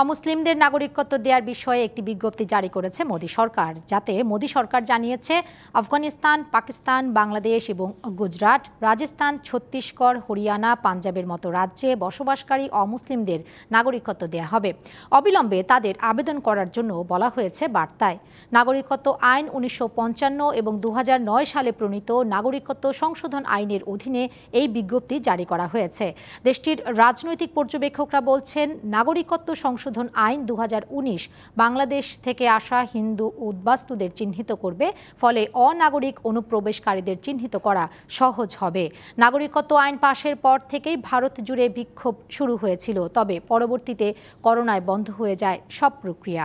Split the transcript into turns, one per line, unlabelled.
অমুসলিমদের নাগরিকত্ব দেওয়ার বিষয়ে একটি বিজ্ঞপ্তি জারি করেছে মোদী সরকার যাতে মোদী সরকার জানিয়েছে আফগানিস্তান পাকিস্তান বাংলাদেশ এবং গুজরাট রাজস্থান ছত্তিশগড় হরিয়ানা পাঞ্জাবের মতো রাজ্যে বসবাসকারী অমুসলিমদের নাগরিকত্ব দেওয়া হবে অবিলম্বে তাদের আবেদন করার জন্য বলা হয়েছে বার্তায় নাগরিকত্ব আইন উনিশশো এবং দু সালে প্রণীত নাগরিকত্ব সংশোধন আইনের অধীনে এই বিজ্ঞপ্তি জারি করা হয়েছে দেশটির রাজনৈতিক পর্যবেক্ষকরা বলছেন নাগরিকত্ব সংশোধন সংশোধন আইন দু বাংলাদেশ থেকে আসা হিন্দু উদ্বাস্তুদের চিহ্নিত করবে ফলে অনাগরিক অনুপ্রবেশকারীদের চিহ্নিত করা সহজ হবে নাগরিকত্ব আইন পাশের পর থেকেই ভারত জুড়ে বিক্ষোভ শুরু হয়েছিল তবে পরবর্তীতে করোনায় বন্ধ হয়ে যায় সব প্রক্রিয়া